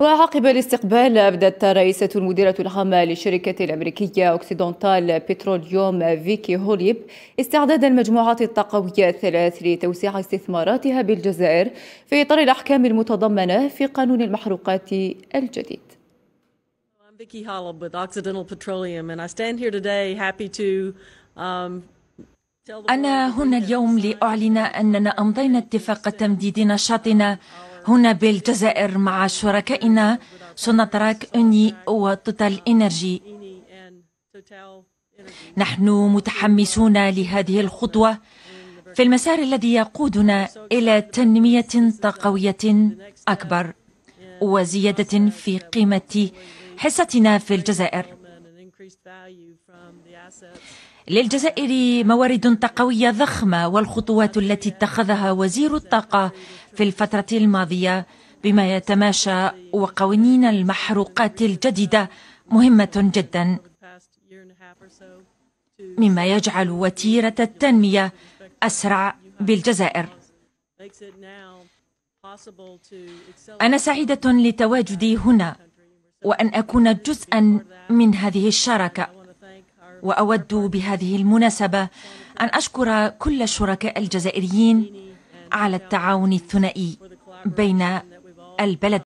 وعقب الاستقبال أبدت رئيسة المديرة العامة للشركة الأمريكية أوكسيدونتال بتروليوم فيكي هوليب استعداد المجموعات الطاقوية الثلاث لتوسيع استثماراتها بالجزائر في إطار الأحكام المتضمنة في قانون المحروقات الجديد. Um, أنا هنا اليوم لأعلن أننا أمضينا اتفاق تمديد نشاطنا هنا بالجزائر مع شركائنا سوناتراك أوني وتوتال إنرجي نحن متحمسون لهذه الخطوة في المسار الذي يقودنا إلى تنمية طاقوية أكبر وزيادة في قيمة حصتنا في الجزائر للجزائر موارد طاقوية ضخمة والخطوات التي اتخذها وزير الطاقة في الفترة الماضية بما يتماشى وقوانين المحروقات الجديدة مهمة جدا مما يجعل وتيرة التنمية أسرع بالجزائر أنا سعيدة لتواجدي هنا وأن أكون جزءا من هذه الشراكة وأود بهذه المناسبة أن أشكر كل الشركاء الجزائريين على التعاون الثنائي بين البلد